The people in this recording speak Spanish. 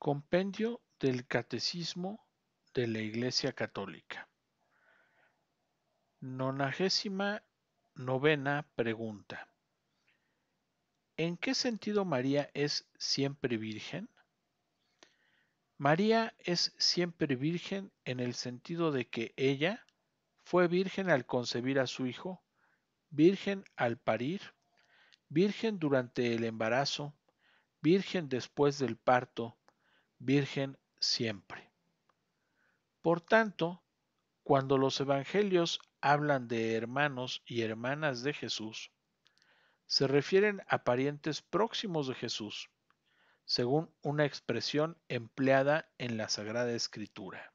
Compendio del Catecismo de la Iglesia Católica. Nonagésima novena pregunta. ¿En qué sentido María es siempre virgen? María es siempre virgen en el sentido de que ella fue virgen al concebir a su hijo, virgen al parir, virgen durante el embarazo, virgen después del parto, virgen siempre. Por tanto, cuando los evangelios hablan de hermanos y hermanas de Jesús, se refieren a parientes próximos de Jesús, según una expresión empleada en la Sagrada Escritura.